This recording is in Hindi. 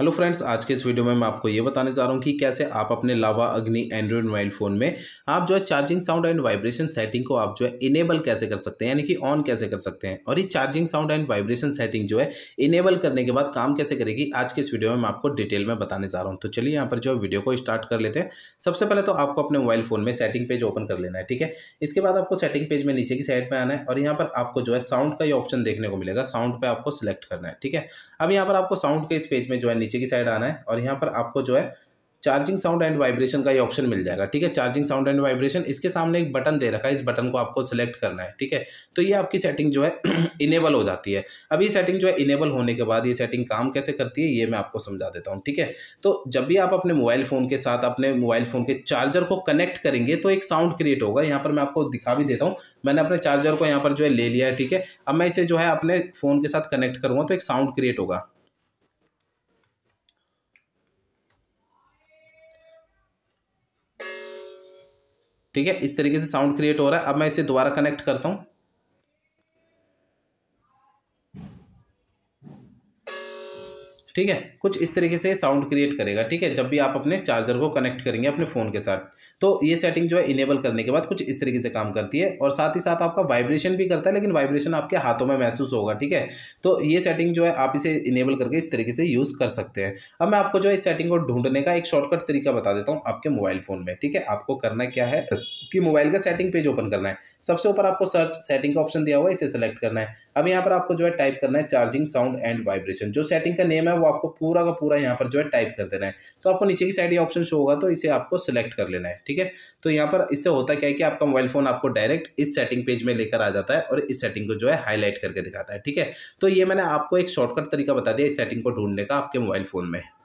हेलो फ्रेंड्स आज के इस वीडियो में मैं आपको ये बताने जा रहा हूँ कि कैसे आप अपने लावा अग्नि एंड्रॉइड मोबाइल फ़ोन में आप जो है charging sound and vibration setting को आप जो है इनेबल कैसे कर सकते हैं यानी कि ऑन कैसे कर सकते हैं और ये charging sound and vibration setting जो है इनेबल करने के बाद काम कैसे करेगी आज के इस वीडियो में मैं आपको डिटेल में बताने जा रहा हूँ तो चलिए यहाँ पर जो है वीडियो को स्टार्ट कर लेते हैं सबसे पहले तो आपको अपने मोबाइल फ़ोन में सेटिंग पेज ओपन कर लेना है ठीक है इसके बाद आपको सेटिंग पेज में नीचे की साइड पर आना है और यहाँ पर आपको जो है साउंड का ये ऑप्शन देखने को मिलेगा साउंड पर आपको सिलेक्ट करना है ठीक है अब यहाँ पर आपको साउंड के इस पेज में जो है नीचे की साइड आना है और यहाँ पर आपको जो है चार्जिंग साउंड एंड वाइब्रेशन का ये ऑप्शन मिल जाएगा ठीक है चार्जिंग साउंड एंड वाइब्रेशन इसके सामने एक बटन दे रखा है इस बटन को आपको सेलेक्ट करना है ठीक है तो ये आपकी सेटिंग जो है इनेबल हो जाती है अब ये सेटिंग जो है इनेबल होने के बाद ये सेटिंग काम कैसे करती है ये मैं आपको समझा देता हूँ ठीक है तो जब भी आप अपने मोबाइल फ़ोन के साथ अपने मोबाइल फ़ोन के चार्जर को कनेक्ट करेंगे तो एक साउंड क्रिएट होगा यहाँ पर मैं आपको दिखा भी देता हूँ मैंने अपने चार्जर को यहाँ पर जो है ले लिया है ठीक है अब मैं इसे जो है अपने फ़ोन के साथ कनेक्ट करूँगा तो एक साउंड क्रिएट होगा ठीक है इस तरीके से साउंड क्रिएट हो रहा है अब मैं इसे दोबारा कनेक्ट करता हूँ ठीक है कुछ इस तरीके से साउंड क्रिएट करेगा ठीक है जब भी आप अपने चार्जर को कनेक्ट करेंगे अपने फ़ोन के साथ तो ये सेटिंग जो है इनेबल करने के बाद कुछ इस तरीके से काम करती है और साथ ही साथ आपका वाइब्रेशन भी करता है लेकिन वाइब्रेशन आपके हाथों में महसूस होगा ठीक है तो ये सेटिंग जो है आप इसे इनेबल करके इस तरीके से यूज़ कर सकते हैं अब मैं आपको जो है इस सेटिंग को ढूंढने का एक शॉर्टकट तरीका बता देता हूँ आपके मोबाइल फ़ोन में ठीक है आपको करना क्या है कि मोबाइल का सेटिंग पेज ओपन करना है सबसे ऊपर आपको सर्च सेटिंग का ऑप्शन दिया हुआ है इसे सेलेक्ट करना है अब यहाँ पर आपको जो है टाइप करना है चार्जिंग साउंड एंड वाइब्रेशन जो सेटिंग का नेम है वो आपको पूरा का पूरा यहाँ पर जो है टाइप कर देना है तो आपको नीचे की साइड ये ऑप्शन शो होगा तो इसे आपको सेलेक्ट कर लेना है ठीक है तो यहाँ पर इससे होता क्या है कि आपका मोबाइल फोन आपको डायरेक्ट इस सेटिंग पेज में लेकर आ जाता है और इस सेटिंग को जो है हाईलाइट करके दिखाता है ठीक है तो ये मैंने आपको एक शॉर्टकट तरीका बता दिया इस सेटिंग को ढूंढने का आपके मोबाइल फोन में